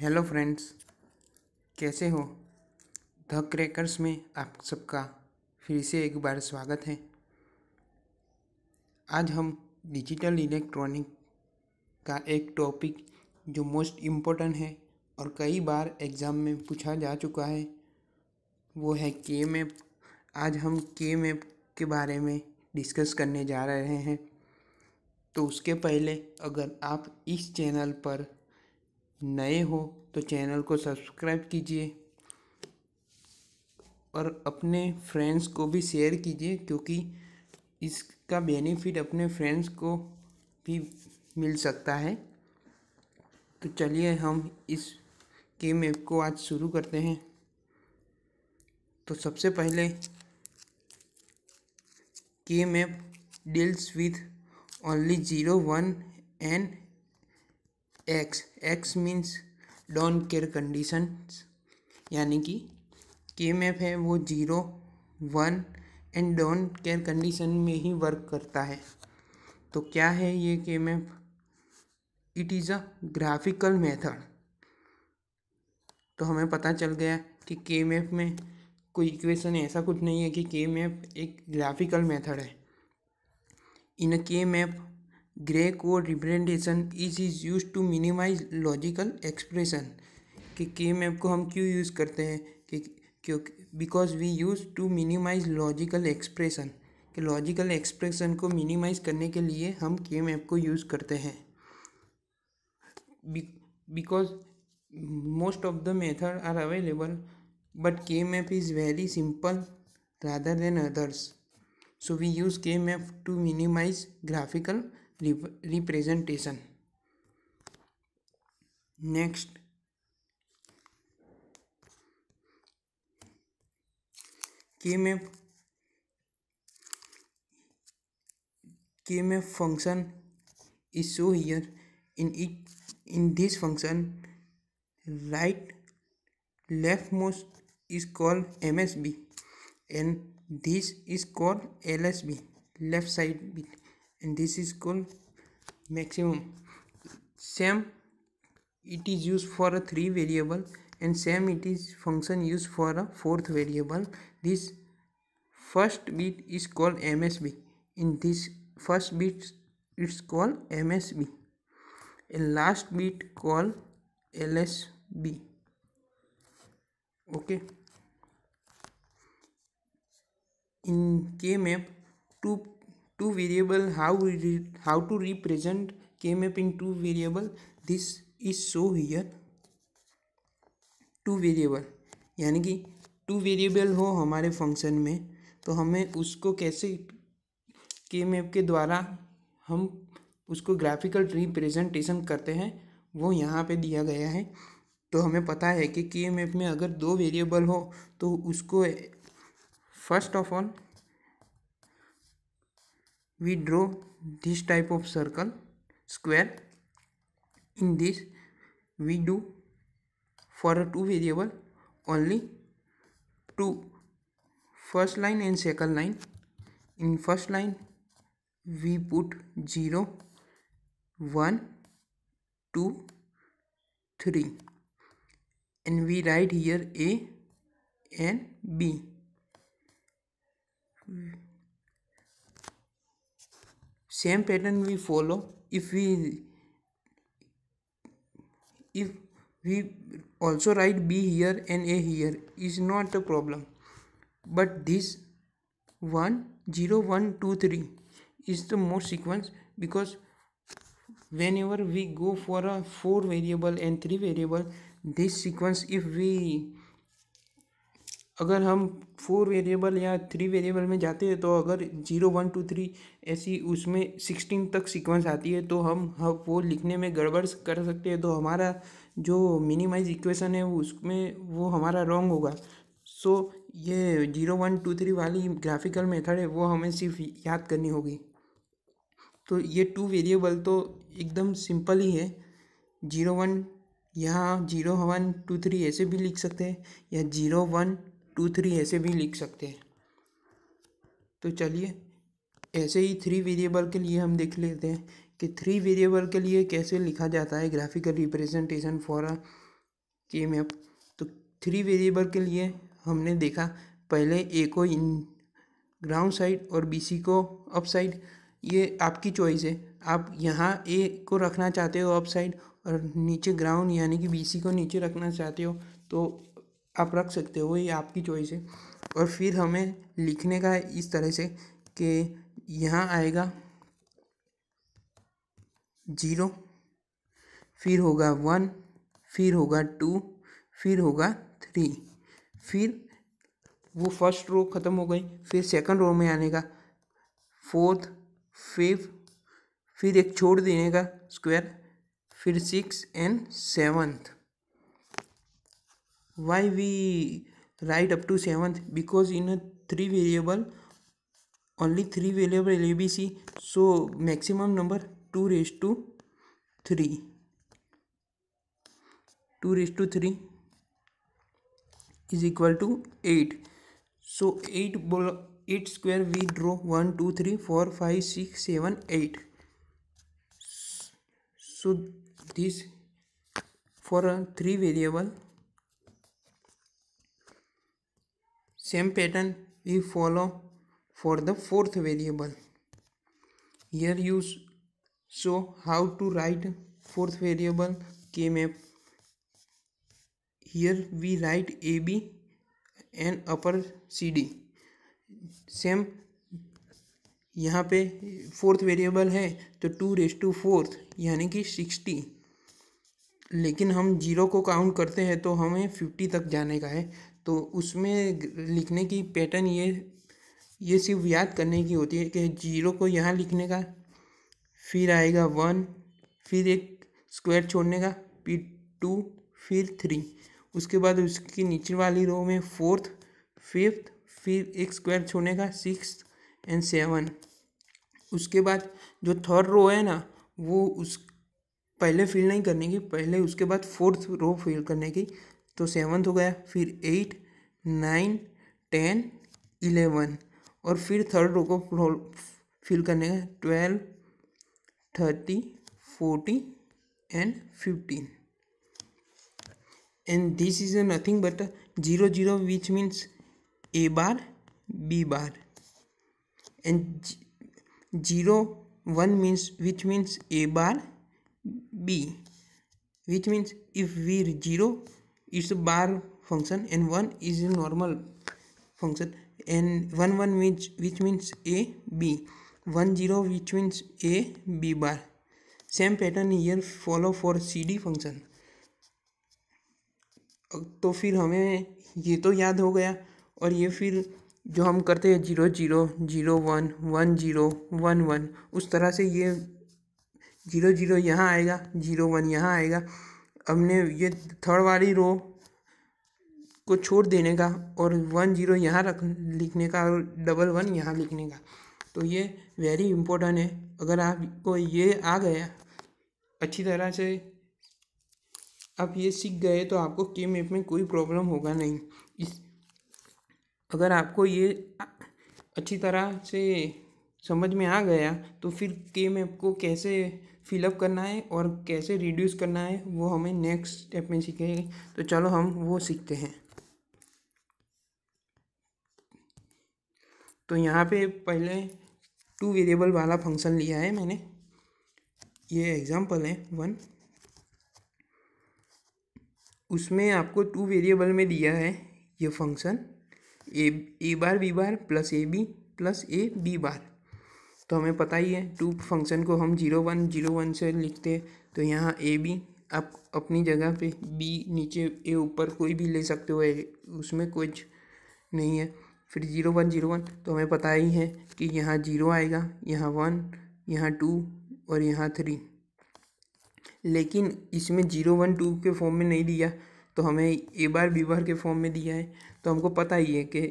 hello friends कैसे हो the crackers में आप सबका फिर से एक बार स्वागत है आज हम डिजिटल इलेक्ट्रॉनिक का एक टॉपिक जो मोस्ट इम्पोर्टेंट है और कई बार एग्ज़ाम में पूछा जा चुका है वो है के मैप आज हम के मैप के बारे में डिस्कस करने जा रहे हैं तो उसके पहले अगर आप इस चैनल पर नए हो तो चैनल को सब्सक्राइब कीजिए और अपने फ्रेंड्स को भी शेयर कीजिए क्योंकि इसका बेनिफिट अपने फ्रेंड्स को भी मिल सकता है तो चलिए हम इस गेम ऐप को आज शुरू करते हैं तो सबसे पहले game app deals with only zero one and X X means don't care condition यानी कि के एम एफ है वो zero one and don't care condition में ही वर्क करता है तो क्या है ये K M F it is a graphical method तो हमें पता चल गया कि के एम एफ में कोई इक्वेशन ऐसा कुछ नहीं है कि के एम एफ एक ग्राफिकल मेथड है in K M F gray code representation is is use to minimise logical expression कि के मैप को हम क्यों यूज़ करते हैं कि क्योंकि because we use to minimise logical expression कि लॉजिकल एक्सप्रेशन को मिनिमाइज करने के लिए हम के मैप को यूज़ करते हैं because most of the method are available but K map is very simple rather than others so we use K map to minimise graphical representation next के में के में function is show here in in this function right left most is called M S B and this is called L S B left side B and this is called maximum same it is used for a three variable and same it is function used for a fourth variable this first bit is called msb in this first bit it's called msb and last bit called lsb okay in kmap two two variable how how to represent came up in two variable this is show here two variable यानी कि two variable हो हमारे function में तो हमें उसको कैसे के मैप के द्वारा हम उसको ग्राफिकल रिप्रेजेंटेशन करते हैं वो यहाँ पे दिया गया है तो हमें पता है कि के मैप में अगर दो वेरिएबल हो तो उसको first of all we draw this type of circle square in this we do for a two variable only two first line and second line in first line we put 0 1 2 3 and we write here a and b same pattern we follow if we if we also write b here and a here is not a problem but this 1 0 1 2 3 is the most sequence because whenever we go for a four variable and three variable this sequence if we अगर हम four variable या three variable में जाते हैं तो अगर zero one two three ऐसी उसमें सिक्सटीन तक सीक्वेंस आती है तो हम हम वो लिखने में गड़बड़ कर सकते हैं तो हमारा जो मिनिमाइज इक्वेशन है उसमें वो हमारा रॉन्ग होगा सो ये जीरो वन टू थ्री वाली ग्राफिकल मेथड है वो हमें सिर्फ याद करनी होगी तो ये टू वेरिएबल तो एकदम सिंपल ही है जीरो वन यहाँ जीरो वन टू थ्री ऐसे भी लिख सकते हैं या जीरो वन टू थ्री ऐसे भी लिख सकते हैं तो चलिए ऐसे ही थ्री वेरिएबल के लिए हम देख लेते हैं कि थ्री वेरिएबल के लिए कैसे लिखा जाता है graphical representation for a K map तो थ्री वेरिएबल के लिए हमने देखा पहले ए को इन ग्राउंड साइड और बी सी को अप साइड ये आपकी चॉइस है आप यहाँ ए को रखना चाहते हो अप साइड और नीचे ग्राउंड यानी कि बी सी को नीचे रखना चाहते हो तो आप रख सकते हो ये आपकी चॉइस है और फिर हमें लिखने का इस तरह से कि यहाँ आएगा जीरो फिर होगा वन फिर होगा टू फिर होगा थ्री फिर वो फर्स्ट रो ख़त्म हो गई फिर सेकंड रो में आने का फोर्थ फिफ्थ फिर एक छोड़ देने का स्क्वायर फिर six and seventh why we write up to 7th because in a three variable only three variable abc so maximum number 2 raised to 3 2 raised to 3 is equal to 8 so 8 bol 8 square we draw 1 2 3 4 5 6 7 8 so this for a three variable same pattern we follow for the fourth variable here you so how to write fourth variable kmap here we write ab and upper cd same यहाँ पे fourth variable है तो to raise to fourth यानी कि sixty लेकिन हम zero को count करते हैं तो हमें फिफ्टी तक जाने का है तो उसमें लिखने की पैटर्न ये ये सिर्फ याद करने की होती है कि जीरो को यहाँ लिखने का फिर आएगा वन फिर एक स्क्वायर छोड़ने का फिर टू फिर थ्री उसके बाद उसकी नीचे वाली रो में फोर्थ फिफ्थ फिर एक स्क्वायर छोड़ने का सिक्स एंड सेवन उसके बाद जो थर्ड रो है ना वो उस पहले फिल नहीं करने की पहले उसके बाद फोर्थ रो फिल करने की तो सेवन्थ हो गया फिर एट नाइन टेन इलेवन और फिर थर्ड रो को फिल करने का twelve thirty forty and fifteen and this is nothing but zero zero which means A bar B bar and zero one means which means A bar B which means if we're zero it's bar function and one is a normal function and one one which which means A B one zero which means A B bar same pattern here follow for C D function तो फिर हमें ये तो याद हो गया और ये फिर जो हम करते हैं zero zero zero one one zero one one उस तरह से ये जीरो जीरो यहाँ आएगा जीरो वन यहाँ आएगा हमने ये थर्ड वाली रो को छोड़ देने का और वन जीरो यहाँ रख लिखने का और डबल वन यहाँ लिखने का तो ये वेरी इम्पोर्टेंट है अगर आपको ये आ गया अच्छी तरह से आप ये सीख गए तो आपको के मैप में कोई प्रॉब्लम होगा नहीं इस अगर आपको ये अच्छी तरह से समझ में आ गया तो फिर के मैप को कैसे फिलअप करना है और कैसे रिड्यूस करना है वो हमें नेक्स्ट स्टेप में सीखेंगे तो चलो हम वो सीखते हैं तो यहाँ पे पहले टू वेरिएबल वाला फंक्शन लिया है मैंने ये एग्ज़ाम्पल है वन उसमें आपको टू वेरिएबल में दिया है ये function A A bar B bar plus A B plus A B bar तो हमें पता ही है टू फंक्शन को हम जीरो वन जीरो वन से लिखते हैं तो यहाँ ए बी आप अपनी जगह पे बी नीचे ए ऊपर कोई भी ले सकते हो उसमें कुछ नहीं है फिर जीरो वन जीरो वन तो हमें पता ही है कि यहाँ जीरो आएगा यहाँ वन यहाँ टू और यहाँ थ्री लेकिन इसमें जीरो वन टू के फॉर्म में नहीं दिया तो हमें ए बार बी बार के फॉर्म में दिया है तो हमको पता ही है कि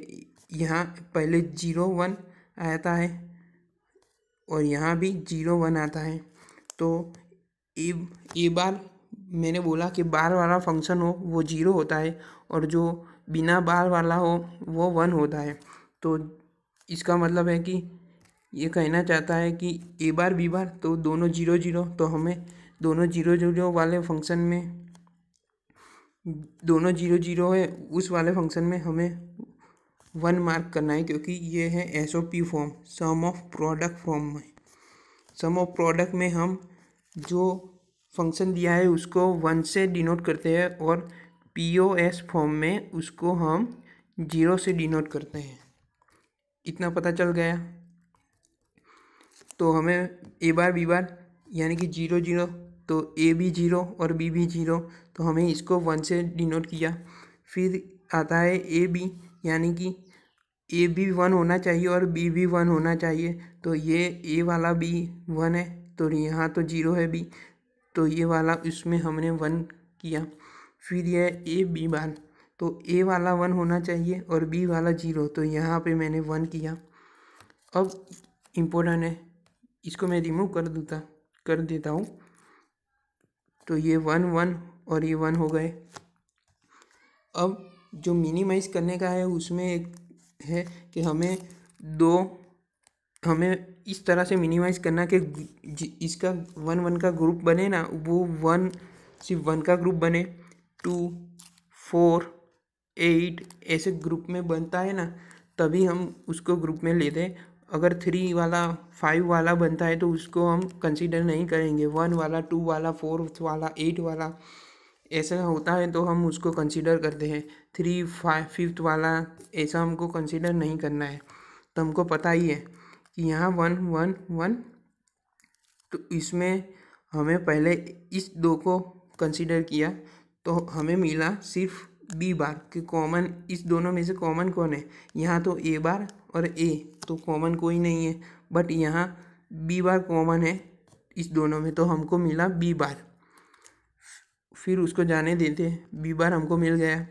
यहाँ पहले जीरो वन था है और यहाँ भी जीरो वन आता है तो ए बार मैंने बोला कि बार वाला फंक्शन हो वो जीरो होता है और जो बिना बार वाला हो वो वन होता है तो इसका मतलब है कि ये कहना चाहता है कि ए बार बी बार तो दोनों जीरो जीरो तो हमें दोनों जीरो जीरो वाले फंक्शन में दोनों जीरो जीरो है उस वाले फंक्शन में हमें वन मार्क करना है क्योंकि ये है S O P form sum of product form में सम ऑफ प्रोडक्ट में हम जो फंक्शन दिया है उसको वन से डिनोट करते हैं और पी ओ एस फॉर्म में उसको हम जीरो से डिनोट करते हैं इतना पता चल गया तो हमें ए बार बी बार यानी कि जीरो जीरो तो ए भी जीरो और बी भी जीरो तो हमें इसको वन से डिनोट किया फिर आता है ए बी यानी कि ए भी वन होना चाहिए और बी भी वन होना चाहिए तो ये ए वाला बी वन है तो यहाँ तो जीरो है बी तो ये वाला इसमें हमने वन किया फिर यह ए बी बार तो ए वाला वन होना चाहिए और बी वाला जीरो तो यहाँ पे मैंने वन किया अब इम्पोर्टेंट है इसको मैं रिमूव कर देता कर देता हूँ तो ये वन वन और ये वन हो गए अब जो मिनिमाइज़ करने का है उसमें एक है कि हमें दो हमें इस तरह से मिनिमाइज़ करना कि इसका वन वन का ग्रुप बने ना वो वन सिर्फ वन का ग्रुप बने टू फोर एट ऐसे ग्रुप में बनता है ना तभी हम उसको ग्रुप में लेते हैं अगर थ्री वाला फाइव वाला बनता है तो उसको हम कंसीडर नहीं करेंगे वन वाला टू वाला फोर वाला एट वाला ऐसा होता है तो हम उसको कंसीडर करते हैं थ्री फाइव फिफ्थ वाला ऐसा हमको कंसीडर नहीं करना है तो हमको पता ही है कि यहाँ वन वन वन तो इसमें हमें पहले इस दो को कंसीडर किया तो हमें मिला सिर्फ बी बार कि कॉमन इस दोनों में से कॉमन कौन है यहाँ तो ए बार और ए तो कॉमन कोई नहीं है बट यहाँ बी बार कॉमन है इस दोनों में तो हमको मिला बी बार फिर उसको जाने देते बी बार हमको मिल गया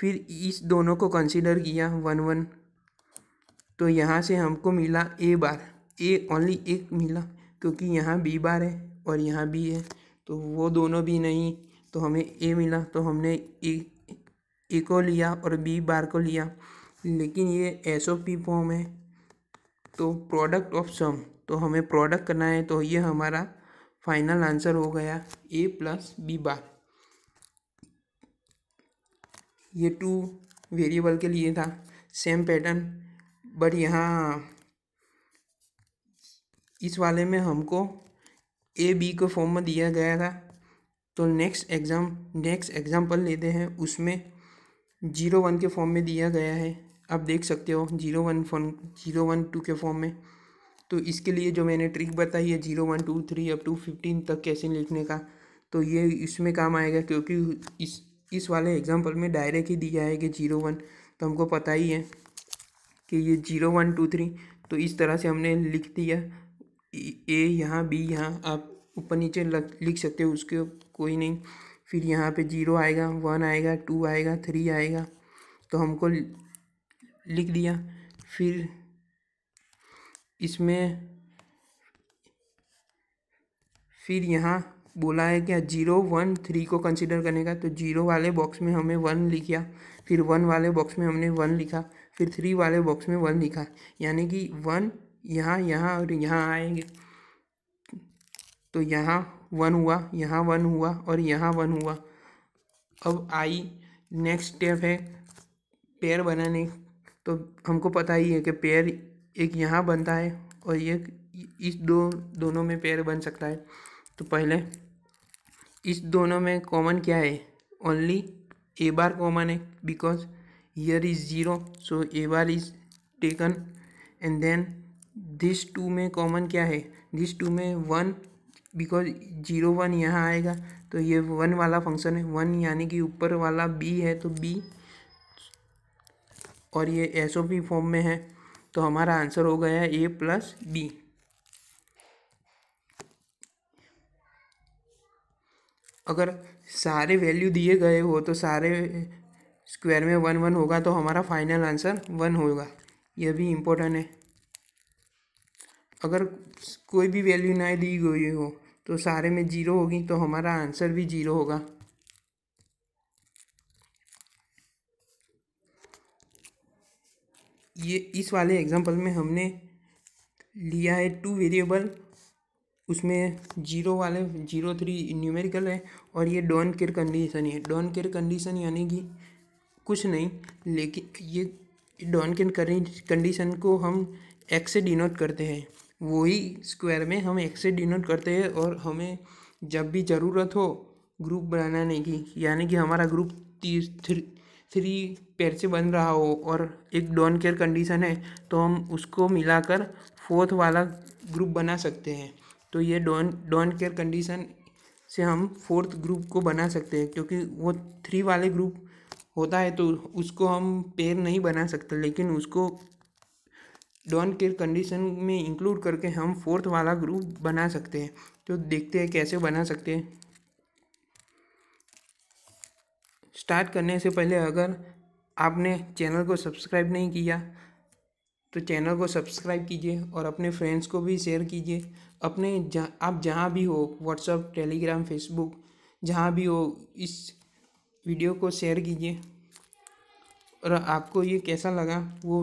फिर इस दोनों को कंसिडर किया वन वन तो यहाँ से हमको मिला ए बार ए ओनली एक मिला क्योंकि यहाँ बी बार है और यहाँ बी है तो वो दोनों भी नहीं तो हमें ए मिला तो हमने ए ए को लिया और बी बार को लिया लेकिन ये एस ओ पी फॉर्म है तो प्रोडक्ट ऑफ सम तो हमें प्रोडक्ट करना है तो ये हमारा फाइनल आंसर हो गया ए प्लस बी बार ये टू वेरिएबल के लिए था सेम पैटर्न बट यहाँ इस वाले में हमको ए बी के फॉर्म में दिया गया था तो नेक्स्ट एग्ज़ाम नेक्स्ट एग्ज़ाम्पल लेते हैं उसमें जीरो वन के फॉर्म में दिया गया है आप देख सकते हो zero one form zero one two के फॉर्म में तो इसके लिए जो मैंने ट्रिक बताई है zero one two three up to fifteen तक कैसे लिखने का तो ये इसमें काम आएगा क्योंकि इस इस वाले एग्जाम्पल में डायरेक्ट ही दिया है कि जीरो वन तो हमको पता ही है कि ये जीरो वन टू थ्री तो इस तरह से हमने लिख दिया ए यहाँ बी यहाँ आप ऊपर नीचे लिख सकते हो उसके कोई नहीं फिर यहाँ पे जीरो आएगा वन आएगा टू आएगा थ्री आएगा तो हमको लिख दिया फिर इसमें फिर यहाँ बोला है क्या जीरो वन थ्री को कंसिडर करने का तो जीरो वाले बॉक्स में हमें वन लिखा फिर वन वाले बॉक्स में हमने वन लिखा फिर थ्री वाले बॉक्स में वन लिखा यानी कि वन यहाँ यहाँ और यहाँ आएंगे तो यहाँ वन हुआ यहाँ वन हुआ और यहाँ वन हुआ अब आई नेक्स्ट स्टेप है पेयर बनाने तो हमको पता ही है कि पेयर एक यहाँ बनता है और ये इस दो दोनों में पेयर बन सकता है तो पहले इस दोनों में कॉमन क्या है ओनली ए बार कॉमन है because here is zero so A bar is taken and then this two में कॉमन क्या है दिस टू में वन बिकॉज जीरो वन यहाँ आएगा तो ये वन वाला फंक्शन है वन यानी कि ऊपर वाला बी है तो बी और ये एस ओ पी फॉर्म में है तो हमारा आंसर हो गया ए प्लस बी अगर सारे वैल्यू दिए गए हो तो सारे स्क्वायर में वन वन होगा तो हमारा फाइनल आंसर वन होगा यह भी इम्पोर्टेंट है अगर कोई भी वैल्यू ना दी गई हो तो सारे में जीरो होगी तो हमारा आंसर भी जीरो होगा ये इस वाले एग्जांपल में हमने लिया है टू वेरिएबल उसमें जीरो वाले जीरो थ्री न्यूमेरिकल है और ये डॉन केयर कंडीशन है डॉन केयर कंडीशन यानी कि कुछ नहीं लेकिन ये डॉन केयर कंडीशन को हम एक्स से डिनोट करते हैं वही स्क्वायर में हम एक्स से डिनोट करते हैं और हमें जब भी ज़रूरत हो ग्रुप बनाने की यानी कि हमारा ग्रुप तीस थ्री थ्री पेयर से बन रहा हो और एक डॉन केयर कंडीशन है तो हम उसको मिलाकर फोर्थ वाला ग्रुप बना सकते हैं तो ये डॉन डॉन केयर कंडीशन से हम फोर्थ ग्रुप को बना सकते हैं क्योंकि वो थ्री वाले ग्रुप होता है तो उसको हम पेयर नहीं बना सकते लेकिन उसको डॉन केयर कंडीशन में इंक्लूड करके हम फोर्थ वाला ग्रुप बना सकते हैं तो देखते हैं कैसे बना सकते हैं स्टार्ट करने से पहले अगर आपने चैनल को सब्सक्राइब नहीं किया तो चैनल को सब्सक्राइब कीजिए और अपने फ्रेंड्स को भी शेयर कीजिए अपने जहाँ आप जहाँ भी हो व्हाट्सअप टेलीग्राम फेसबुक जहाँ भी हो इस वीडियो को शेयर कीजिए और आपको ये कैसा लगा वो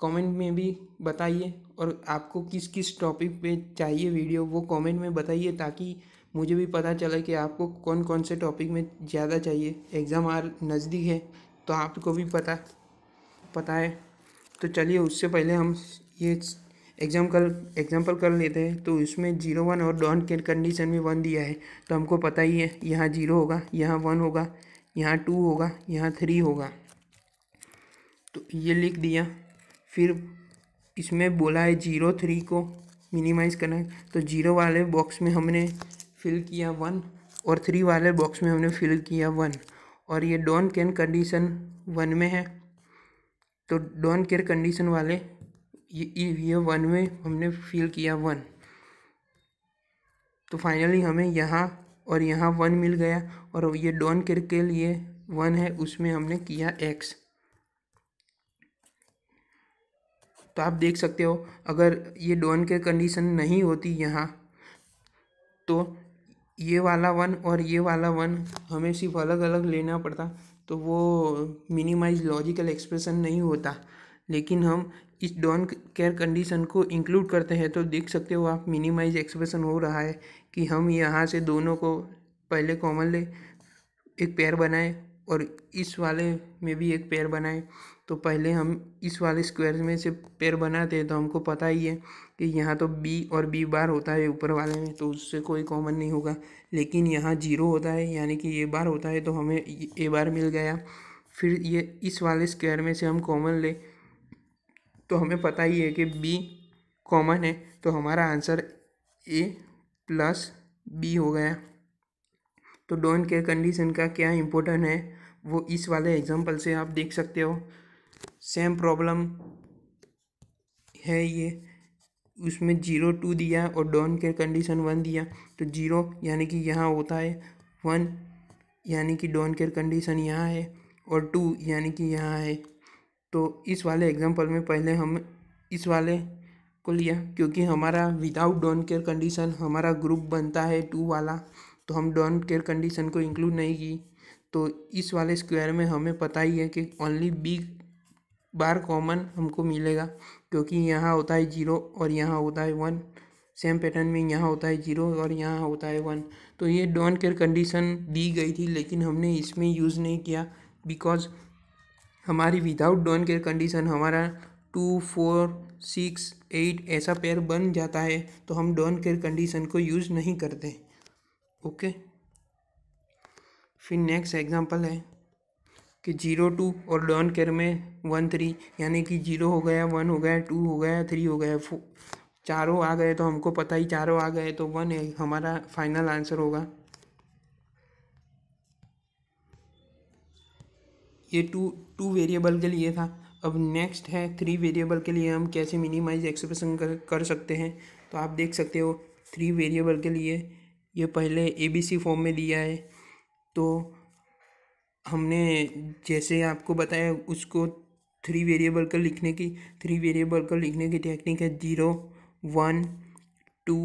कमेंट में भी बताइए और आपको किस किस टॉपिक पे चाहिए वीडियो वो कमेंट में बताइए ताकि मुझे भी पता चले कि आपको कौन कौन से टॉपिक में ज़्यादा चाहिए एग्ज़ाम आर नज़दीक है तो आपको भी पता पता है तो चलिए उससे पहले हम ये एग्जाम्पल एग्जाम्पल कर लेते हैं तो इसमें जीरो वन और डॉन के कंडीशन में वन दिया है तो हमको पता ही है यहाँ जीरो होगा यहाँ वन होगा यहाँ टू होगा यहाँ थ्री होगा तो ये लिख दिया फिर इसमें बोला है जीरो थ्री को मिनिमाइज करना है तो जीरो वाले बॉक्स में हमने फिल किया वन और थ्री वाले बॉक्स में हमने फिल किया वन और ये डॉन केयर कंडीशन वन में है तो डॉन केयर कंडीशन वाले ये ये वन में हमने फील किया वन तो फाइनली हमें यहाँ और यहाँ वन मिल गया और ये डॉन के लिए वन है उसमें हमने किया एक्स तो आप देख सकते हो अगर ये डॉन के कंडीशन नहीं होती यहाँ तो ये वाला वन और ये वाला वन हमें सिर्फ अलग अलग लेना पड़ता तो वो मिनिमाइज लॉजिकल एक्सप्रेशन नहीं होता लेकिन हम इस डॉन केयर कंडीशन को इंक्लूड करते हैं तो देख सकते हो आप मिनिमाइज एक्सप्रेशन हो रहा है कि हम यहाँ से दोनों को पहले कॉमन ले एक पेयर बनाए और इस वाले में भी एक पेयर बनाए तो पहले हम इस वाले स्क्वायर में से पेयर बनाते हैं तो हमको पता ही है कि यहाँ तो बी और बी बार होता है ऊपर वाले में तो उससे कोई कॉमन नहीं होगा लेकिन यहाँ जीरो होता है यानी कि ए बार होता है तो हमें ए बार मिल गया फिर ये इस वाले स्क्वायर में से हम कॉमन ले तो हमें पता ही है कि बी कॉमन है तो हमारा आंसर ए प्लस बी हो गया तो डोंट केयर कंडीशन का क्या इम्पोर्टेंट है वो इस वाले एग्जांपल से आप देख सकते हो सेम प्रॉब्लम है ये उसमें जीरो टू दिया और डोन केयर कंडीशन वन दिया तो जीरो यानी कि यहाँ होता है वन यानी कि डॉन केयर कंडीशन यहाँ है और टू यानी कि यहाँ है तो इस वाले एग्जाम्पल में पहले हम इस वाले को लिया क्योंकि हमारा विदाउट डोंट केयर कंडीशन हमारा ग्रुप बनता है टू वाला तो हम डोंट केयर कंडीशन को इंक्लूड नहीं की तो इस वाले स्क्वायर में हमें पता ही है कि ओनली बी बार कॉमन हमको मिलेगा क्योंकि यहाँ होता है जीरो और यहाँ होता है वन सेम पैटर्न में यहाँ होता है जीरो और यहाँ होता है वन तो ये डोंट केयर कंडीशन दी गई थी लेकिन हमने इसमें यूज़ नहीं किया बिकॉज हमारी विदाउट डोन केयर कंडीशन हमारा टू फोर सिक्स एट ऐसा पेयर बन जाता है तो हम डोन केयर कंडीशन को यूज़ नहीं करते ओके फिर नेक्स्ट एग्जांपल है कि जीरो टू और डोन केयर में वन थ्री यानी कि जीरो हो गया वन हो गया टू हो गया थ्री हो गया चारों आ गए तो हमको पता ही चारों आ गए तो वन हमारा फाइनल आंसर होगा ये टू टू वेरिएबल के लिए था अब नेक्स्ट है थ्री वेरिएबल के लिए हम कैसे मिनिमाइज एक्सप्रेशन कर कर सकते हैं तो आप देख सकते हो थ्री वेरिएबल के लिए ये पहले ए बी सी फॉर्म में दिया है तो हमने जैसे आपको बताया उसको थ्री वेरिएबल का लिखने की थ्री वेरिएबल का लिखने की टेक्निक है जीरो वन टू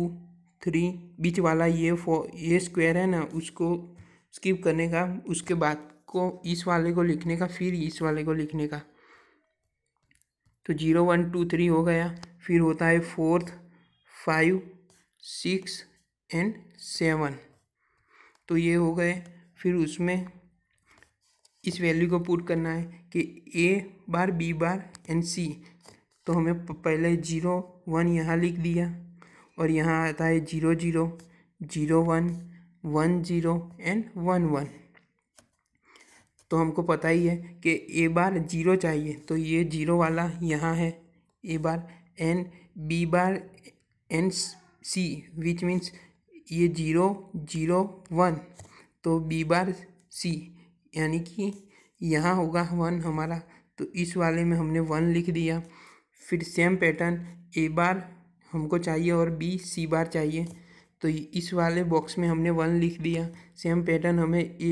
थ्री बीच वाला ये फॉर ये स्क्वायर है ना उसको स्किप करने का उसके बाद को इस वाले को लिखने का फिर इस वाले को लिखने का तो जीरो वन टू थ्री हो गया फिर होता है fourth five six and seven तो ये हो गए फिर उसमें इस वैल्यू को पुट करना है कि ए बार बी बार एंड सी तो हमें पहले जीरो वन यहाँ लिख दिया और यहाँ आता है zero zero zero one one zero and one one तो हमको पता ही है कि ए बार जीरो चाहिए तो ये जीरो वाला यहाँ है A bar and B bar and C which means ये जीरो जीरो वन तो बी बार सी यानी कि यहाँ होगा वन हमारा तो इस वाले में हमने वन लिख दिया फिर सेम पैटर्न ए बार हमको चाहिए और बी सी बार चाहिए तो इस वाले बॉक्स में हमने वन लिख दिया सेम पैटर्न हमें ए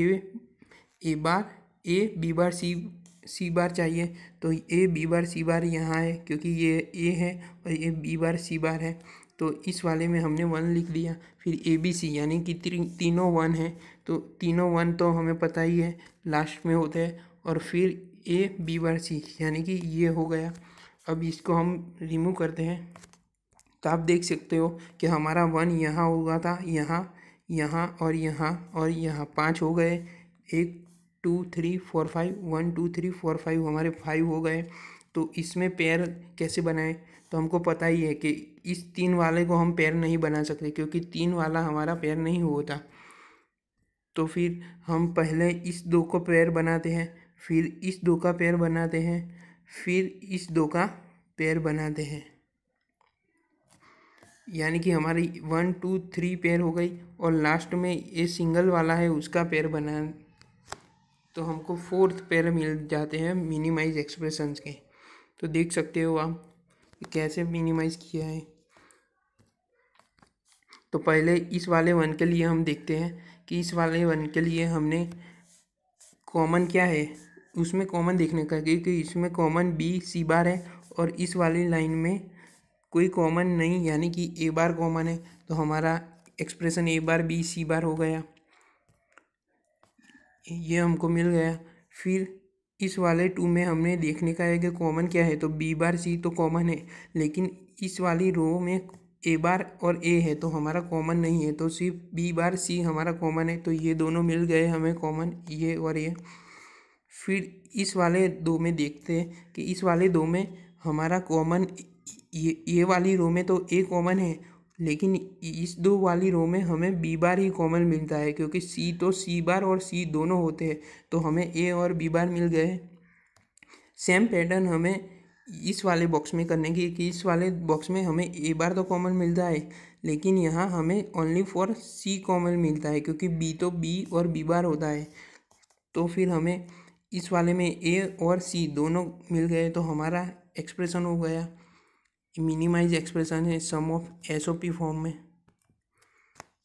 A bar A B bar सी सी बार चाहिए तो ए बी बार सी बार यहाँ है क्योंकि ये ए है और ये बी बार सी बार है तो इस वाले में हमने वन लिख दिया फिर ए बी सी यानी कि तीनों वन है तो तीनों वन तो हमें पता ही है लास्ट में होता है और फिर ए बी बार सी यानी कि ये हो गया अब इसको हम रिमूव करते हैं तो आप देख सकते हो कि हमारा वन यहाँ होगा था यहाँ यहाँ और यहाँ और यहाँ पाँच हो गए एक two three four five one two three four five हमारे फाइव हो गए तो इसमें पैर कैसे बनाएं तो हमको पता ही है कि इस तीन वाले को हम पैर नहीं बना सकते क्योंकि तीन वाला हमारा पैर नहीं होता तो फिर हम पहले इस दो को पैर बनाते हैं फिर इस दो का पैर बनाते हैं फिर इस दो का पैर बनाते हैं यानी कि हमारी वन टू थ्री पैर हो गई और लास्ट में ये सिंगल वाला है उसका पैर बना तो हमको फोर्थ पैर मिल जाते हैं मिनिमाइज एक्सप्रेशंस के तो देख सकते हो आप कैसे मिनिमाइज किया है तो पहले इस वाले वन के लिए हम देखते हैं कि इस वाले वन के लिए हमने कॉमन क्या है उसमें कॉमन देखने का क्योंकि इसमें कॉमन बी सी बार है और इस वाली लाइन में कोई कॉमन नहीं यानी कि ए बार कॉमन है तो हमारा expression a bar B C बार हो गया ये हमको मिल गया फिर इस वाले टू में हमने देखने का है कि कॉमन क्या है तो बी बार सी तो कॉमन है लेकिन इस वाली रो में ए बार और ए है तो हमारा कॉमन नहीं है तो सिर्फ बी बार सी हमारा कॉमन है तो ये दोनों मिल गए हमें कॉमन ये और ये फिर इस वाले दो में देखते हैं कि इस वाले दो में हमारा कॉमन ये ये वाली रो में तो ए कॉमन है लेकिन इस दो वाली रो में हमें बी बार ही कॉमन मिलता है क्योंकि सी तो सी बार और सी दोनों होते हैं तो हमें ए और बी बार मिल गए सेम पैटर्न हमें इस वाले बॉक्स में करने की कि इस वाले बॉक्स में हमें ए बार तो कॉमन मिलता है लेकिन यहाँ हमें ओनली फॉर सी कॉमन मिलता है क्योंकि बी तो बी और बी बार होता है तो फिर हमें इस वाले में ए और सी दोनों मिल गए तो हमारा एक्सप्रेशन हो गया मिनिमाइज एक्सप्रेशन है sum of S O P form में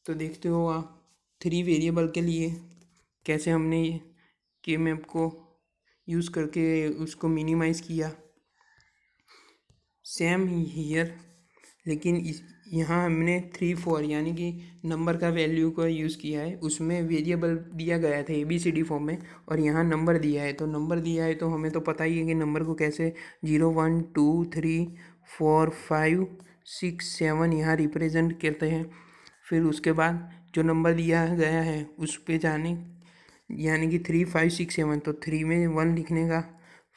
तो देखते हो आप थ्री वेरिएबल के लिए कैसे हमने ये के मैप को यूज़ करके उसको मिनिमाइज़ किया सेम हीयर लेकिन इस यहाँ हमने थ्री फोर यानी कि नंबर का वैल्यू को यूज़ किया है उसमें वेरिएबल दिया गया था A B C D form में और यहाँ नंबर दिया है तो नंबर दिया है तो हमें तो पता ही है कि नंबर को कैसे zero one two three four five six seven यहाँ रिप्रेजेंट करते हैं फिर उसके बाद जो नंबर दिया गया है उस पे जाने यानी कि थ्री फाइव सिक्स सेवन तो थ्री में वन लिखने का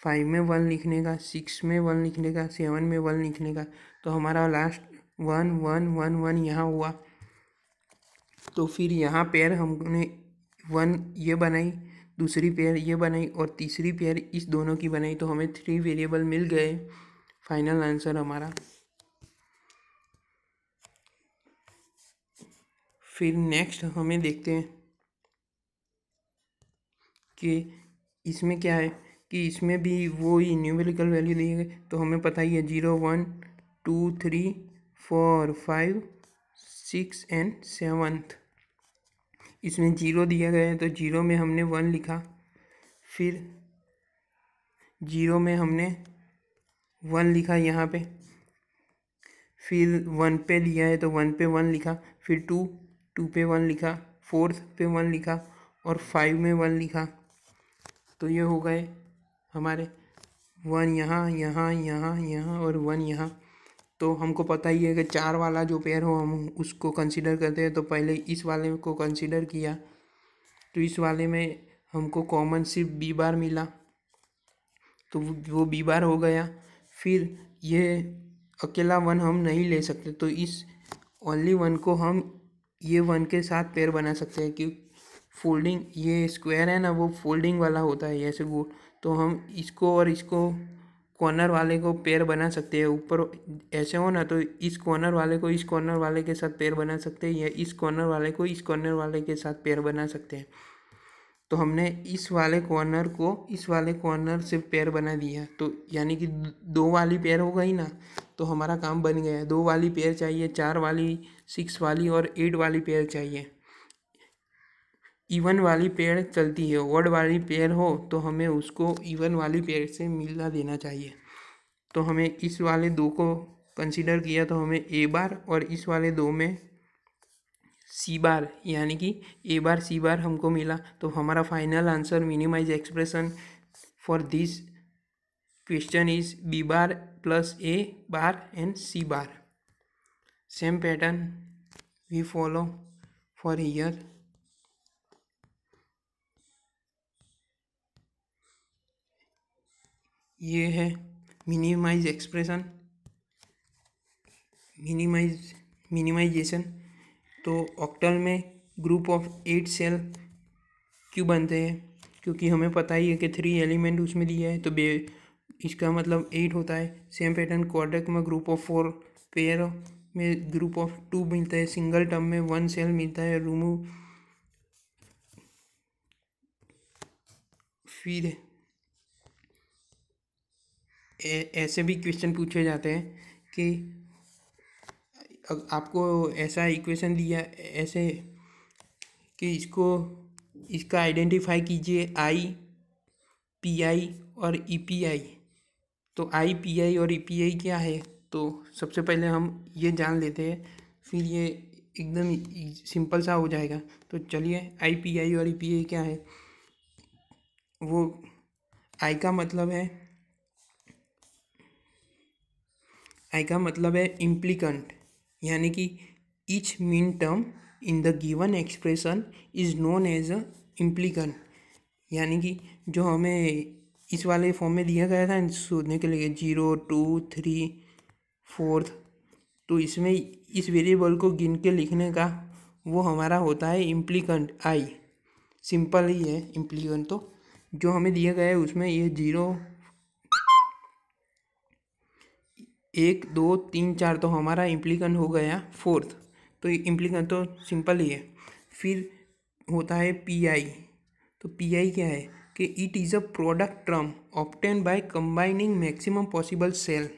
फाइव में वन लिखने का सिक्स में वन लिखने का सेवन में वन लिखने का तो हमारा last one one one one यहाँ हुआ तो फिर यहाँ पैर हमने वन ये बनाई दूसरी पेयर ये बनाई और तीसरी पेयर इस दोनों की बनाई तो हमें थ्री वेरिएबल मिल गए फाइनल आंसर हमारा फिर नेक्स्ट हमें देखते हैं कि इसमें क्या है कि इसमें भी वो ही न्यूमेरिकल वैल्यू दिए गए तो हमें पता ही है zero one two three four five six and seventh इसमें जीरो दिया गया है तो जीरो में हमने वन लिखा फिर जीरो में हमने वन लिखा यहाँ पे फिर वन पे लिया है तो वन पे वन लिखा फिर टू टू पे वन लिखा फोर्थ पे वन लिखा और फाइव में वन लिखा तो ये हो गए हमारे वन यहाँ यहाँ यहाँ यहाँ और वन यहाँ तो हमको पता ही है कि चार वाला जो पेयर हो हम उसको कंसिडर करते हैं तो पहले इस वाले को कंसिडर किया तो इस वाले में हमको कॉमन सिर्फ बी बार मिला तो वो बी बार हो गया फिर ये अकेला वन हम नहीं ले सकते तो इस ओनली वन को हम ये वन के साथ पेयर बना सकते हैं क्योंकि फोल्डिंग ये स्क्वायर है ना वो फोल्डिंग वाला होता है ऐसे गोल तो हम इसको और इसको कॉर्नर वाले को पेयर बना सकते हैं ऊपर ऐसे हो ना तो इस कॉर्नर वाले को इस कॉर्नर वाले के साथ पेयर बना सकते हैं या इस कॉर्नर वाले को इस कॉर्नर वाले के साथ पेयर बना सकते हैं तो हमने इस वाले कॉर्नर को इस वाले कॉर्नर से पैर बना दिया तो यानी कि दो वाली पैर हो गई ना तो हमारा काम बन गया दो वाली पैर चाहिए चार वाली सिक्स वाली और एट वाली पैर चाहिए इवन वाली पैर चलती है वर्ड वाली पैर हो तो हमें उसको इवन वाली पैर से मिलना देना चाहिए तो हमें इस वाले दो को कंसिडर किया तो हमें ए बार और इस वाले दो में सी बार यानी कि ए बार सी बार हमको मिला तो हमारा final answer minimize expression for this question is B bar plus A bar and C bar same pattern we follow for here ये है मिनिमाइज एक्सप्रेशन मिनिमाइज मिनिमाइजेशन तो ऑक्टल में ग्रुप ऑफ एट सेल क्यों बनते हैं क्योंकि हमें पता ही है कि थ्री एलिमेंट उसमें दिया है तो बे इसका मतलब एट होता है सेम पैटर्न क्वाड्रक में ग्रुप ऑफ फोर पेयर में ग्रुप ऑफ टू मिलता है सिंगल टर्म में वन सेल मिलता है रूमू फिर ऐसे भी क्वेश्चन पूछे जाते हैं कि आपको ऐसा इक्वेशन दिया ऐसे कि इसको इसका आइडेंटिफाई कीजिए आई पी आई और ई पी आई तो आई पी आई और ई पी आई क्या है तो सबसे पहले हम ये जान लेते हैं फिर ये एकदम सिंपल सा हो जाएगा तो चलिए आई पी आई और ई पी आई क्या है वो आई का मतलब है आई का मतलब है इम्प्लीकेंट यानी कि each min term in the given expression is known as a implicant यानी कि जो हमें इस वाले फॉर्म में दिया गया था सोचने के लिए जीरो टू थ्री फोर्थ तो इसमें इस वेरिएबल को गिन के लिखने का वो हमारा होता है इम्प्लीकेंट आई सिंपल ही है इम्प्लीकेंट तो जो हमें दिया गया है उसमें ये जीरो एक दो तीन चार तो हमारा इम्प्लीकेंट हो गया फोर्थ तो इम्प्लीकेंट तो सिंपल ही है फिर होता है पी आई तो पी आई क्या है कि it is a product term obtained by combining maximum possible cell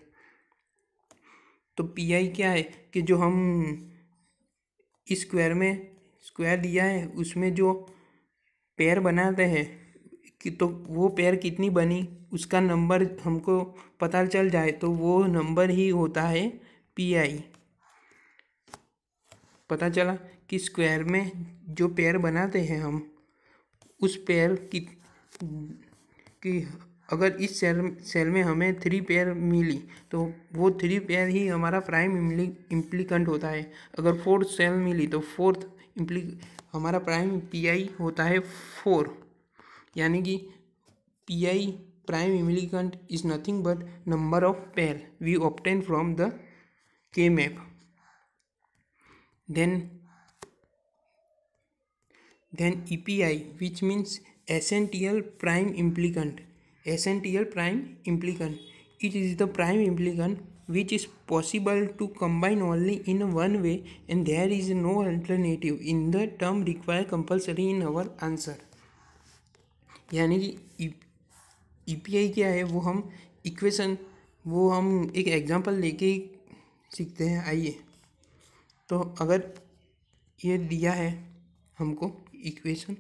तो पी आई क्या है कि जो हम इस स्क्वायर में स्क्वायर दिया है उसमें जो पेयर बनाते हैं कि तो वो पेयर कितनी बनी उसका नंबर हमको पता चल जाए तो वो नंबर ही होता है पी आई पता चला कि स्क्वायर में जो पेयर बनाते हैं हम उस पेयर की कि अगर इस सेल सेल में हमें थ्री पेयर मिली तो वो थ्री पेयर ही हमारा प्राइम इम्प्लीकेंट होता है अगर फोर्थ सेल मिली तो फोर्थ इम्प्ली हमारा प्राइम पी आई होता है फोर यानी कि P I prime implicant is nothing but number of pair we obtain from the k map then then epi which means essential prime implicant essential prime implicant it is the prime implicant which is possible to combine only in one way and there is no alternative in the term required compulsory in our answer यानी कि ई e क्या है वो हम equation वो हम एक example लेके ही सीखते हैं आइए तो अगर ये दिया है हमको इक्वेशन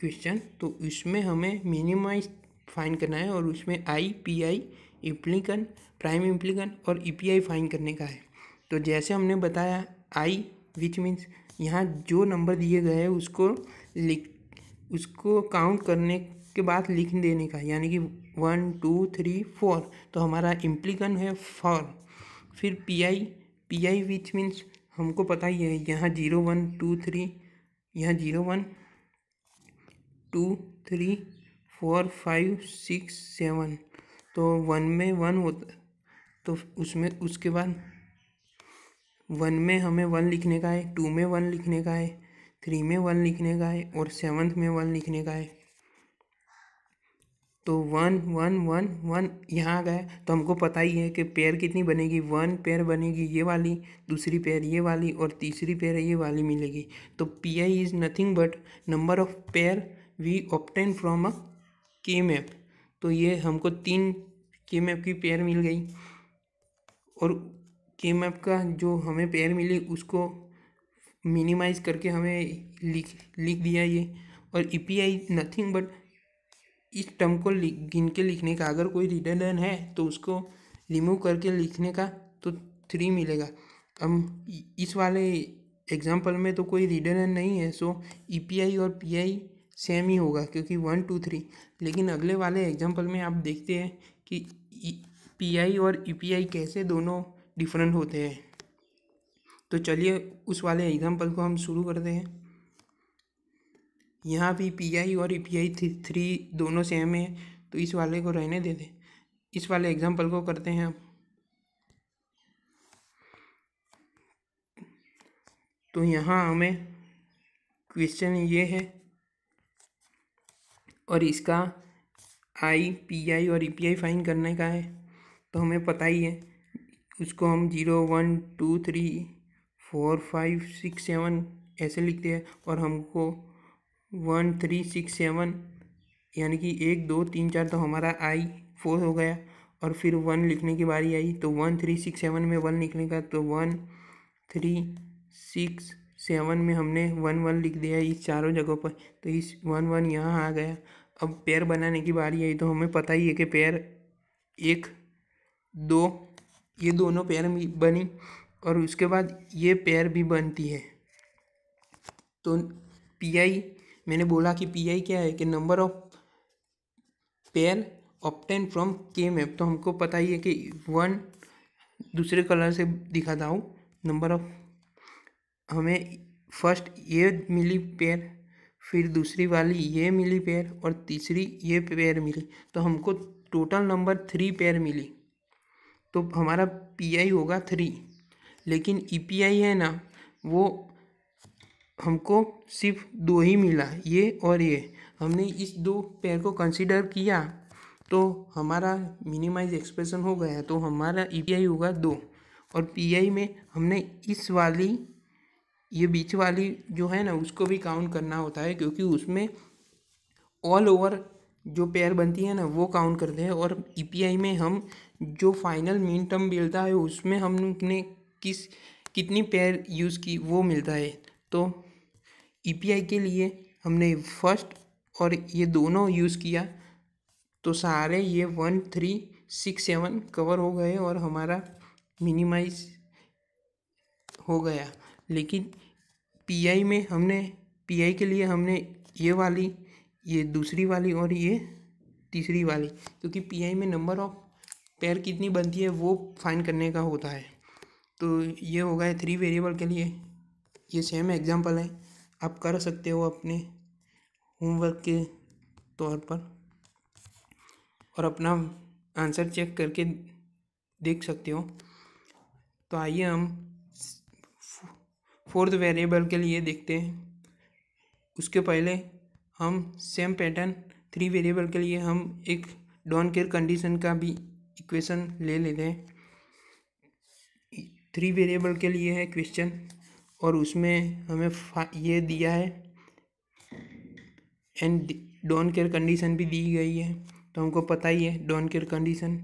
क्वेश्चन तो उसमें हमें मिनिमाइज फाइन करना है और उसमें आई पी आई इम्प्लिकन प्राइम इम्प्लिकन और ई पी आई फाइन करने का है तो जैसे हमने बताया आई विच मीन्स यहाँ जो नंबर दिए गए हैं उसको लिख उसको काउंट करने उसके बाद लिख देने का यानी कि वन टू थ्री फोर तो हमारा इम्प्लीकन है फोर फिर P I P I which means हमको पता ही है यहाँ जीरो वन टू थ्री यहाँ zero one two three four five six seven तो वन में वन होता तो उसमें उसके बाद वन में हमें वन लिखने का है टू में वन लिखने का है थ्री में वन लिखने का है और सेवन्थ में वन लिखने का है तो वन वन वन वन यहाँ आ गए तो हमको पता ही है कि पेयर कितनी बनेगी वन पेयर बनेगी ये वाली दूसरी पेयर ये वाली और तीसरी पेयर ये वाली मिलेगी तो P I is nothing but number of pair we obtained from a K map तो ये हमको तीन के मैप की पेयर मिल गई और के मैप का जो हमें पेयर मिली उसको मिनिमाइज करके हमें लिख लिख दिया ये और E P I nothing but इस टर्म को गिन के लिखने का अगर कोई रिटर्न है तो उसको रिमूव करके लिखने का तो थ्री मिलेगा अब इस वाले एग्जाम्पल में तो कोई रिटर्न नहीं है सो ई पी आई और पी आई सेम ही होगा क्योंकि वन टू थ्री लेकिन अगले वाले एग्जाम्पल में आप देखते हैं कि पी आई और ई पी आई कैसे दोनों डिफरेंट होते हैं तो चलिए उस वाले एग्जाम्पल को हम शुरू करते हैं यहाँ भी पी आई और पी आई थ्री थ्री दोनों सेम है तो इस वाले को रहने दे दें इस वाले एग्जाम्पल को करते हैं हम तो यहाँ हमें क्वेश्चन ये है और इसका आई पी आई और ई पी आई फाइन करने का है तो हमें पता ही है उसको हम zero one two three four five six seven ऐसे लिखते हैं और हमको वन थ्री सिक्स सेवन यानी कि एक दो तीन चार तो हमारा आई फोर हो गया और फिर वन लिखने की बारी आई तो वन थ्री सिक्स सेवन में वन लिखने का तो वन थ्री सिक्स सेवन में हमने वन वन लिख दिया इस चारों जगहों पर तो इस वन वन यहाँ आ गया अब पैर बनाने की बारी आई तो हमें पता ही है कि पैर एक दो ये दोनों पैर भी बनी और उसके बाद ये पैर भी बनती है तो पी आई मैंने बोला कि पी आई क्या है कि number of pair obtained from K map तो हमको पता ही है कि वन दूसरे कलर से दिखाता हूँ नंबर ऑफ हमें फर्स्ट ये मिली पेयर फिर दूसरी वाली ये मिली पेयर और तीसरी ये पेयर मिली तो हमको टोटल नंबर थ्री पेयर मिली तो हमारा पी आई होगा थ्री लेकिन ई पी आई है ना वो हमको सिर्फ दो ही मिला ये और ये हमने इस दो पेयर को कंसीडर किया तो हमारा मिनिमाइज एक्सप्रेशन हो गया तो हमारा ई पी आई होगा दो और पी आई में हमने इस वाली ये बीच वाली जो है ना उसको भी काउंट करना होता है क्योंकि उसमें ऑल ओवर जो पेयर बनती है ना वो काउंट करते हैं और ई पी आई में हम जो फाइनल मीन टर्म मिलता है उसमें हमने किस कितनी पेयर यूज़ की वो मिलता है तो ई e के लिए हमने फर्स्ट और ये दोनों यूज़ किया तो सारे ये one three six seven cover हो गए और हमारा मिनिमाइज हो गया लेकिन पी में हमने पी के लिए हमने ये वाली ये दूसरी वाली और ये तीसरी वाली क्योंकि पी में नंबर ऑफ पैर कितनी बनती है वो फाइन करने का होता है तो ये हो गया थ्री वेरिएबल के लिए ये सेम एग्जाम्पल है आप कर सकते हो अपने होमवर्क के तौर पर और अपना आंसर चेक करके देख सकते हो तो आइए हम फोर्थ वेरिएबल के लिए देखते हैं उसके पहले हम सेम पैटर्न थ्री वेरिएबल के लिए हम एक डॉन केयर कंडीशन का भी इक्वेशन ले लेते हैं थ्री वेरिएबल के लिए है क्वेश्चन और उसमें हमें ये दिया है एंड डॉन केयर कंडीशन भी दी गई है तो हमको पता ही है डॉन केयर कंडीशन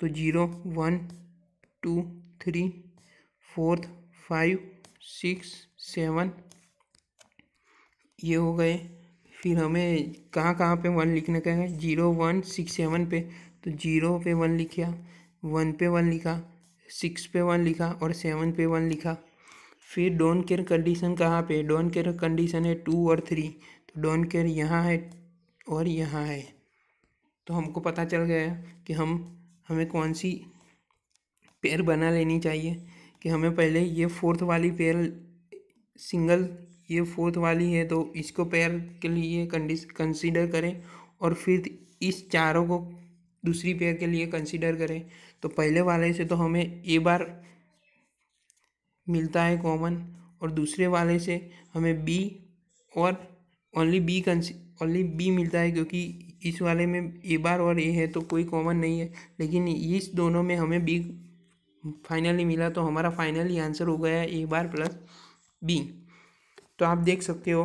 तो zero one two three fourth five six seven ये हो गए फिर हमें कहाँ कहाँ पे वन लिखने का है जीरो वन सिक्स सेवन पे तो जीरो पे वन लिखा वन पे वन लिखा सिक्स पे वन लिखा और सेवन पे वन लिखा फिर डोन केयर कंडीशन कहाँ पे डोन केयर कंडीशन है टू और थ्री तो डोन केयर यहाँ है और यहाँ है तो हमको पता चल गया कि हम हमें कौन सी पेयर बना लेनी चाहिए कि हमें पहले ये फोर्थ वाली पेयर सिंगल ये फोर्थ वाली है तो इसको पेयर के लिए कंसीडर करें और फिर इस चारों को दूसरी पेयर के लिए कंसीडर करें तो पहले वाले से तो हमें ए बार मिलता है कॉमन और दूसरे वाले से हमें बी और ओनली बी कंसी ओनली बी मिलता है क्योंकि इस वाले में ए बार और ए है तो कोई कॉमन नहीं है लेकिन इस दोनों में हमें बी फाइनली मिला तो हमारा फाइनली आंसर हो गया ए बार प्लस बी तो आप देख सकते हो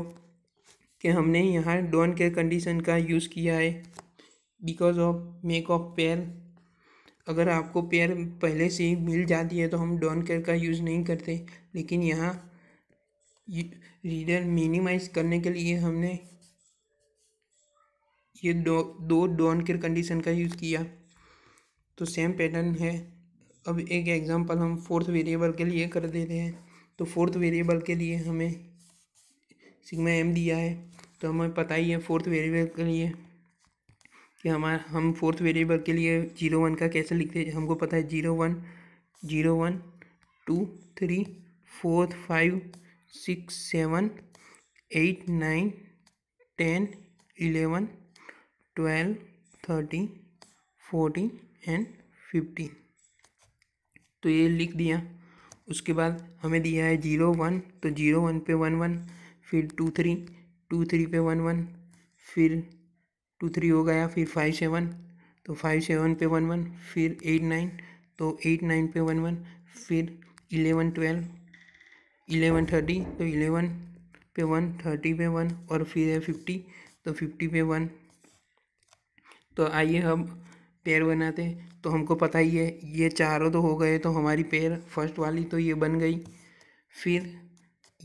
कि हमने यहाँ डोन केयर कंडीशन का यूज़ किया है because of make of pair अगर आपको पेयर पहले से ही मिल जाती है तो हम डॉन केयर का यूज़ नहीं करते लेकिन यहाँ रीडर मिनिमाइज करने के लिए हमने ये दो दो डॉन केयर कंडीशन का यूज़ किया तो सेम पैटर्न है अब एक एग्जांपल हम फोर्थ वेरिएबल के लिए कर देते हैं तो फोर्थ वेरिएबल के लिए हमें सिग्मा एम दिया है तो हमें पता ही है फोर्थ वेरिएबल के लिए कि हमारा हम फोर्थ वेरिएबल के लिए जीरो वन का कैसे लिखते हैं हमको पता है zero one zero one two three four five six seven eight nine ten eleven twelve thirteen fourteen and fifteen तो ये लिख दिया उसके बाद हमें दिया है जीरो वन तो जीरो वन पे वन वन फिर टू थ्री टू थ्री पे वन वन फिर टू थ्री हो गया फिर फाइव सेवन तो फाइव सेवन पे वन वन फिर एट नाइन तो एट नाइन पे वन वन फिर इलेवन ट्वेल्व इलेवन थर्टी तो इलेवन पे वन थर्टी पे वन और फिर है फिफ्टी तो फिफ्टी पे वन तो आइए हम पैर बनाते हैं तो हमको पता ही है ये चारों तो हो गए तो हमारी पैर फर्स्ट वाली तो ये बन गई फिर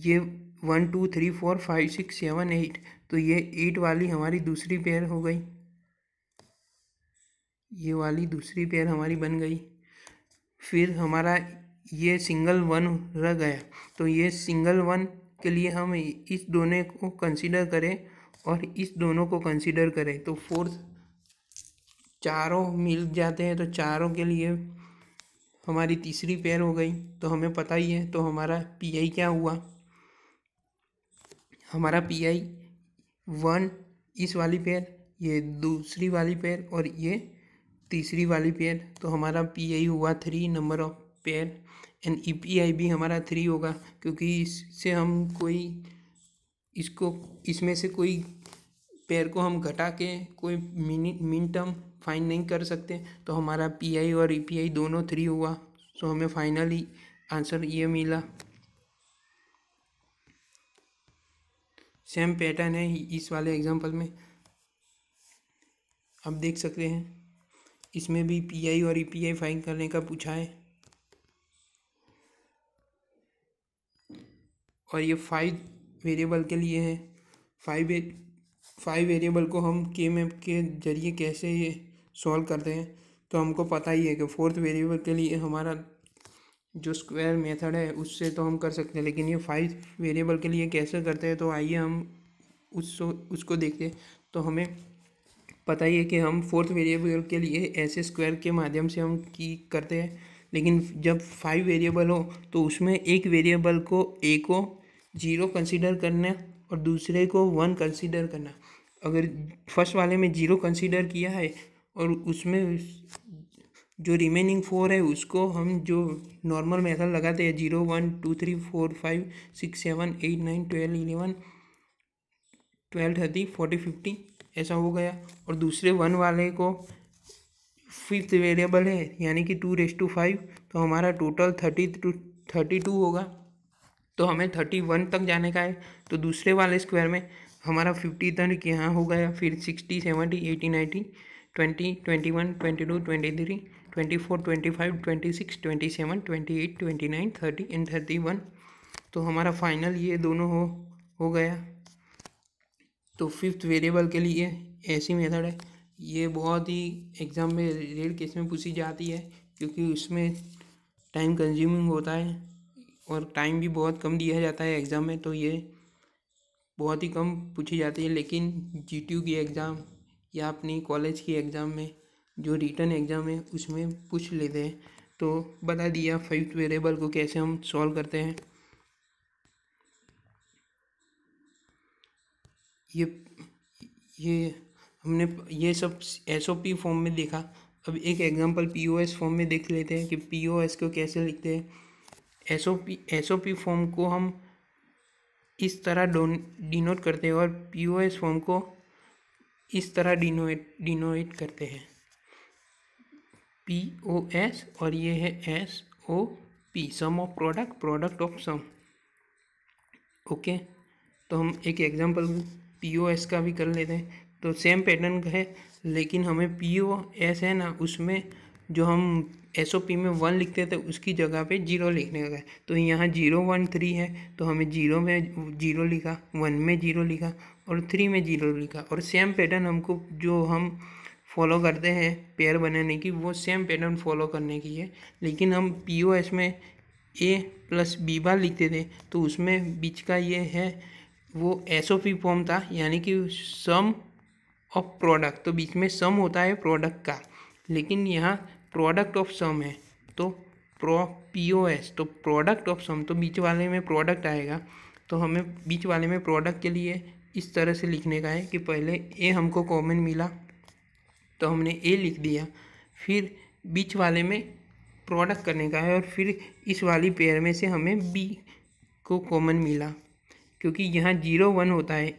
ये one two three four five six seven eight तो ये ईट वाली हमारी दूसरी पेयर हो गई ये वाली दूसरी पेयर हमारी बन गई फिर हमारा ये सिंगल वन रह गया तो ये सिंगल वन के लिए हम इस दोनों को कंसीडर करें और इस दोनों को कंसीडर करें तो फोर्थ चारों मिल जाते हैं तो चारों के लिए हमारी तीसरी पेयर हो गई तो हमें पता ही है तो हमारा पी आई क्या हुआ हमारा पी आई वन इस वाली पेयर ये दूसरी वाली पेयर और ये तीसरी वाली पेयर तो हमारा पी आई हुआ three number of pair and E P I भी हमारा थ्री होगा क्योंकि इससे हम कोई इसको इसमें से कोई पेयर को हम घटा के कोई मिनी मिन टर्म फाइंड नहीं कर सकते तो हमारा पी आई और ई पी आई दोनों थ्री हुआ सो तो हमें फाइनली आंसर ये मिला सेम पैटर्न है इस वाले एग्जांपल में आप देख सकते हैं इसमें भी पीआई और ईपीआई e फाइंड करने का पूछा है और ये फाइव वेरिएबल के लिए है फाइव फाइव वेरिएबल को हम के मैप के जरिए कैसे ये सॉल्व करते हैं तो हमको पता ही है कि फोर्थ वेरिएबल के लिए हमारा जो स्क्वायर मेथड है उससे तो हम कर सकते हैं लेकिन ये फाइव वेरिएबल के लिए कैसे करते हैं तो आइए हम उस उसको देखते तो हमें पता ही है कि हम फोर्थ वेरिएबल के लिए ऐसे स्क्वायर के माध्यम से हम की करते हैं लेकिन जब फाइव वेरिएबल हो तो उसमें एक वेरिएबल को ए को जीरो कंसिडर करना और दूसरे को वन कंसिडर करना अगर फर्स्ट वाले में जीरो कंसिडर किया है और उसमें जो रिमेनिंग फोर है उसको हम जो नॉर्मल मेथड लगाते हैं zero one two three four five six seven eight nine twelve eleven twelve thirty forty fifty ऐसा हो गया और दूसरे वन वाले को फिफ्थ वेरिएबल है यानी कि टू रेस टू फाइव तो हमारा total thirty two thirty two होगा तो हमें थर्टी वन तक जाने का है तो दूसरे वाले स्क्वायर में हमारा फिफ्टी तक यहाँ हो गया फिर sixty seventy eighty ninety twenty twenty one twenty two twenty three twenty four twenty five twenty six twenty seven twenty eight twenty nine thirty and thirty one तो हमारा फाइनल ये दोनों हो हो गया तो फिफ्थ वेरिएबल के लिए ऐसी मेथड है ये बहुत ही एग्ज़ाम में रेड केस में पूछी जाती है क्योंकि उसमें टाइम कंज्यूमिंग होता है और टाइम भी बहुत कम दिया जाता है एग्ज़ाम में तो ये बहुत ही कम पूछी जाती है लेकिन जी की एग्ज़ाम या अपनी कॉलेज की एग्ज़ाम में जो रिटर्न एग्ज़ाम है उसमें पूछ लेते हैं तो बता दिया फिफ्थ वेरिएबल को कैसे हम सॉल्व करते हैं ये ये हमने ये सब एस फॉर्म में देखा अब एक एग्जांपल पीओएस फॉर्म में देख लेते हैं कि पीओएस को कैसे लिखते हैं एसओपी एसओपी फॉर्म को हम इस तरह डिनोट करते हैं और पीओएस फॉर्म को इस तरह डिनोट डिनोट करते हैं पी ओ एस और ये है S O P sum of product product of sum okay तो हम एक एग्जांपल पी ओ एस का भी कर लेते हैं तो सेम पैटर्न का है लेकिन हमें पी ओ एस है ना उसमें जो हम एस ओ पी में वन लिखते थे तो उसकी जगह पे जीरो लिखने का है तो यहाँ जीरो वन थ्री है तो हमें जीरो में जीरो लिखा वन में जीरो लिखा और थ्री में जीरो लिखा और सेम पैटर्न हमको जो हम फॉलो करते हैं पेयर बनाने की वो सेम पैटर्न फॉलो करने की है लेकिन हम पी ओ एस में ए प्लस बी बार लिखते थे तो उसमें बीच का ये है वो एस ओ पी फॉर्म था यानी कि सम ऑफ प्रोडक्ट तो बीच में सम होता है प्रोडक्ट का लेकिन यहाँ प्रोडक्ट ऑफ सम है तो प्रो पी ओ एस तो प्रोडक्ट ऑफ सम तो बीच वाले में प्रोडक्ट आएगा तो हमें बीच वाले में प्रोडक्ट के लिए इस तरह से लिखने का है कि पहले ए हमको कॉमन मिला तो हमने ए लिख दिया फिर बीच वाले में प्रोडक्ट करने का है और फिर इस वाली पेयर में से हमें बी को कॉमन मिला क्योंकि यहाँ जीरो वन होता है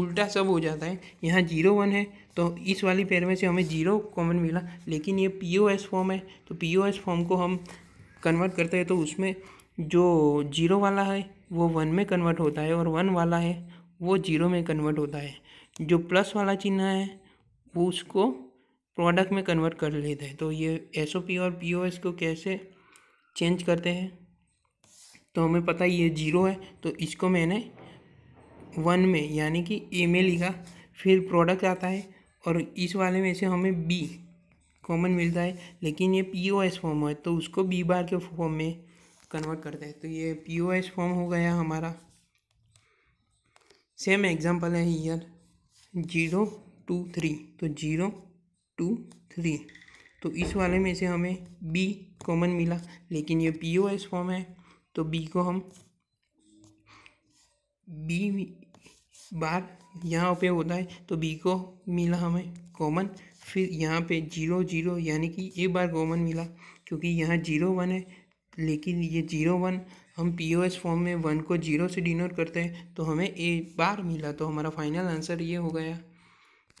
उल्टा सब हो जाता है यहाँ जीरो वन है तो इस वाली पेयर में से हमें जीरो कॉमन मिला लेकिन ये पी ओ एस फॉर्म है तो पी ओ एस फॉर्म को हम कन्वर्ट करते हैं तो उसमें जो जीरो वाला है वो वन में कन्वर्ट होता है और वन वाला है वो जीरो में कन्वर्ट होता है जो प्लस वाला चिन्ह है वो उसको प्रोडक्ट में कन्वर्ट कर लेते हैं तो ये एस और पी को कैसे चेंज करते हैं तो हमें पता ये जीरो है तो इसको मैंने वन में यानी कि ए में लिखा फिर प्रोडक्ट आता है और इस वाले में से हमें बी कॉमन मिलता है लेकिन ये पी ओ एस फॉर्म है तो उसको बी बार के फॉर्म में कन्वर्ट करते हैं तो ये पी ओ एस फॉर्म हो गया हमारा सेम एग्जांपल है हीयर जीरो टू थ्री तो जीरो टू थ्री तो इस वाले में से हमें बी कॉमन मिला लेकिन ये पी ओ एस फॉर्म है तो बी को हम बी बार यहाँ पे होता है तो बी को मिला हमें कॉमन फिर यहाँ पे जीरो जीरो यानी कि एक बार कॉमन मिला क्योंकि यहाँ जीरो वन है लेकिन ये जीरो वन हम पी ओ एस फॉर्म में वन को जीरो से डिनोट करते हैं तो हमें एक बार मिला तो हमारा फाइनल आंसर ये हो गया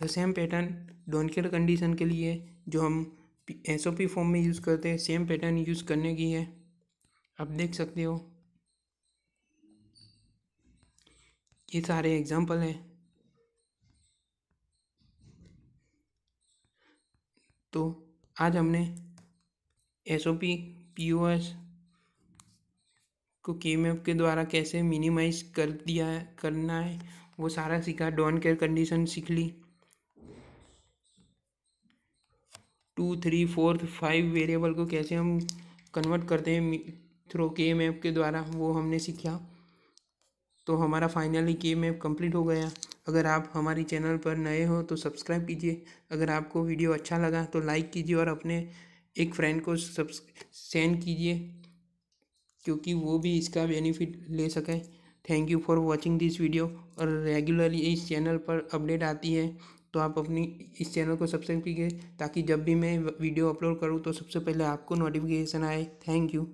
the same pattern don't care condition के लिए जो हम एस ओ पी फॉर्म में यूज़ करते हैं सेम पैटर्न यूज़ करने की है आप देख सकते हो ये सारे एग्जाम्पल हैं तो आज हमने S O P P O S को के मैप के द्वारा कैसे मिनिमाइज कर दिया करना है वो सारा सीखा डॉन केयर कंडीशन सीख ली two three fourth five variable को कैसे हम कन्वर्ट करते हैं थ्रो के मैप के द्वारा वो हमने सीखा तो हमारा फाइनली के मैप कंप्लीट हो गया अगर आप हमारी चैनल पर नए हो तो सब्सक्राइब कीजिए अगर आपको वीडियो अच्छा लगा तो लाइक कीजिए और अपने एक फ्रेंड को सब्स सेंड कीजिए क्योंकि वो भी इसका बेनिफिट ले सके thank you for watching this video और रेगुलरली इस चैनल पर अपडेट आती है तो आप अपनी इस चैनल को सब्सक्राइब कीजिए ताकि जब भी मैं वीडियो अपलोड करूँ तो सबसे पहले आपको नोटिफिकेशन आए थैंक यू